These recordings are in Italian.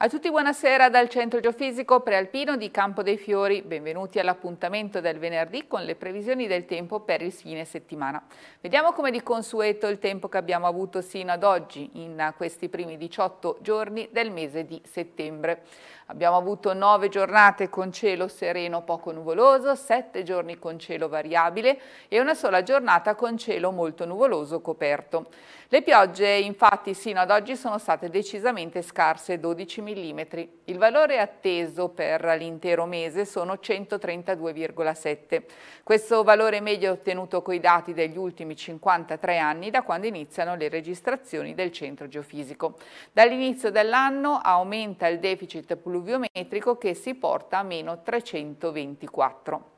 A tutti buonasera dal Centro Geofisico Prealpino di Campo dei Fiori. Benvenuti all'appuntamento del venerdì con le previsioni del tempo per il fine settimana. Vediamo come di consueto il tempo che abbiamo avuto sino ad oggi in questi primi 18 giorni del mese di settembre. Abbiamo avuto 9 giornate con cielo sereno poco nuvoloso, 7 giorni con cielo variabile e una sola giornata con cielo molto nuvoloso coperto. Le piogge infatti sino ad oggi sono state decisamente scarse, 12 mm. Il valore atteso per l'intero mese sono 132,7. Questo valore medio è ottenuto coi dati degli ultimi 53 anni da quando iniziano le registrazioni del centro geofisico. Dall'inizio dell'anno aumenta il deficit pluviometrico che si porta a meno 324.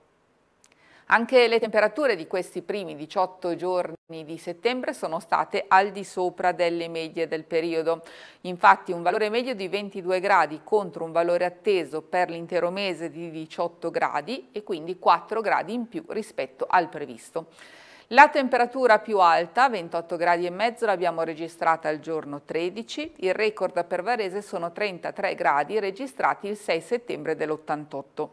Anche le temperature di questi primi 18 giorni di settembre sono state al di sopra delle medie del periodo. Infatti un valore medio di 22 gradi contro un valore atteso per l'intero mese di 18 gradi e quindi 4 gradi in più rispetto al previsto. La temperatura più alta, 28 gradi e mezzo, l'abbiamo registrata il giorno 13. Il record per Varese sono 33 gradi registrati il 6 settembre dell'88.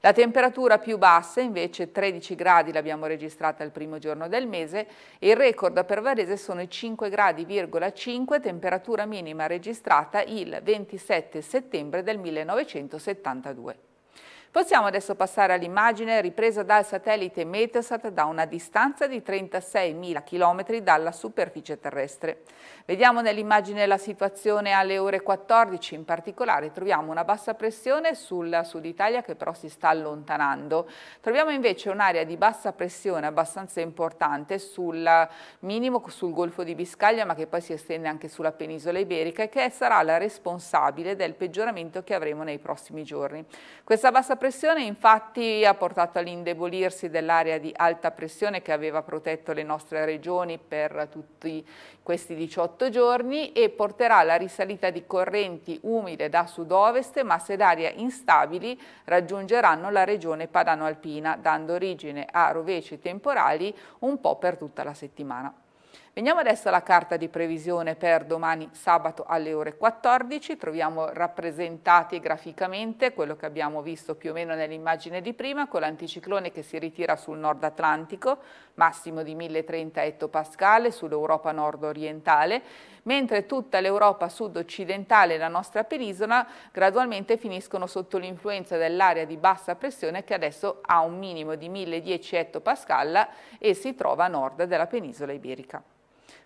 La temperatura più bassa invece 13 gradi l'abbiamo registrata il primo giorno del mese e il record per Varese sono i 5 gradi,5 temperatura minima registrata il 27 settembre del 1972. Possiamo adesso passare all'immagine ripresa dal satellite Metasat da una distanza di 36.000 km dalla superficie terrestre. Vediamo nell'immagine la situazione alle ore 14, in particolare troviamo una bassa pressione sul sud Italia che però si sta allontanando. Troviamo invece un'area di bassa pressione abbastanza importante sul minimo sul Golfo di Biscaglia ma che poi si estende anche sulla penisola iberica e che sarà la responsabile del peggioramento che avremo nei prossimi giorni. Questa bassa pressione infatti ha portato all'indebolirsi dell'area di alta pressione che aveva protetto le nostre regioni per tutti questi 18 giorni e porterà alla risalita di correnti umide da sud-ovest masse d'aria instabili raggiungeranno la regione padano-alpina dando origine a rovesci temporali un po' per tutta la settimana. Veniamo adesso alla carta di previsione per domani sabato alle ore 14, troviamo rappresentati graficamente quello che abbiamo visto più o meno nell'immagine di prima con l'anticiclone che si ritira sul nord Atlantico, massimo di 1030 ettopascale sull'Europa nord orientale, mentre tutta l'Europa sud-occidentale e la nostra penisola gradualmente finiscono sotto l'influenza dell'area di bassa pressione che adesso ha un minimo di 1010 ettopascalla e si trova a nord della penisola iberica.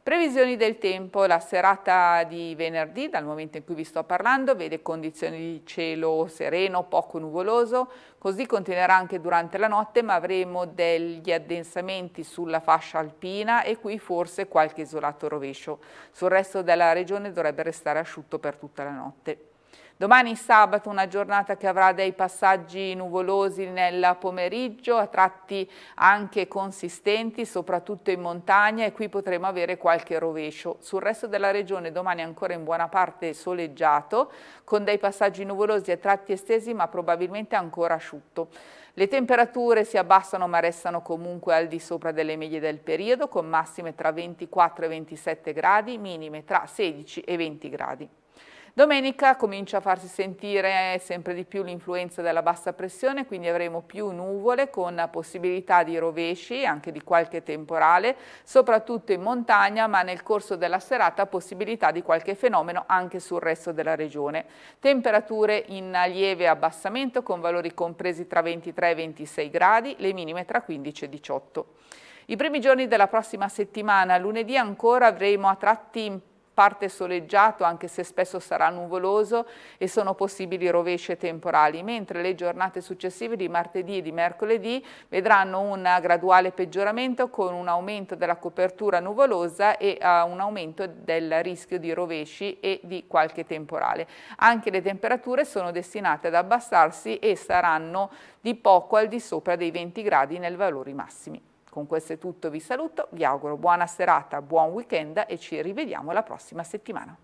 Previsioni del tempo, la serata di venerdì, dal momento in cui vi sto parlando, vede condizioni di cielo sereno, poco nuvoloso, così continuerà anche durante la notte, ma avremo degli addensamenti sulla fascia alpina e qui forse qualche isolato rovescio. Sul resto della regione dovrebbe restare asciutto per tutta la notte. Domani sabato una giornata che avrà dei passaggi nuvolosi nel pomeriggio, a tratti anche consistenti, soprattutto in montagna e qui potremo avere qualche rovescio. Sul resto della regione domani ancora in buona parte soleggiato, con dei passaggi nuvolosi a tratti estesi ma probabilmente ancora asciutto. Le temperature si abbassano ma restano comunque al di sopra delle medie del periodo, con massime tra 24 e 27 gradi, minime tra 16 e 20 gradi. Domenica comincia a farsi sentire sempre di più l'influenza della bassa pressione, quindi avremo più nuvole con possibilità di rovesci, anche di qualche temporale, soprattutto in montagna, ma nel corso della serata possibilità di qualche fenomeno anche sul resto della regione. Temperature in lieve abbassamento con valori compresi tra 23 e 26 gradi, le minime tra 15 e 18. I primi giorni della prossima settimana, lunedì ancora avremo a tratti parte soleggiato anche se spesso sarà nuvoloso e sono possibili rovesce temporali, mentre le giornate successive di martedì e di mercoledì vedranno un graduale peggioramento con un aumento della copertura nuvolosa e uh, un aumento del rischio di rovesci e di qualche temporale. Anche le temperature sono destinate ad abbassarsi e saranno di poco al di sopra dei 20 gradi nei valori massimi. Con questo è tutto, vi saluto, vi auguro buona serata, buon weekend e ci rivediamo la prossima settimana.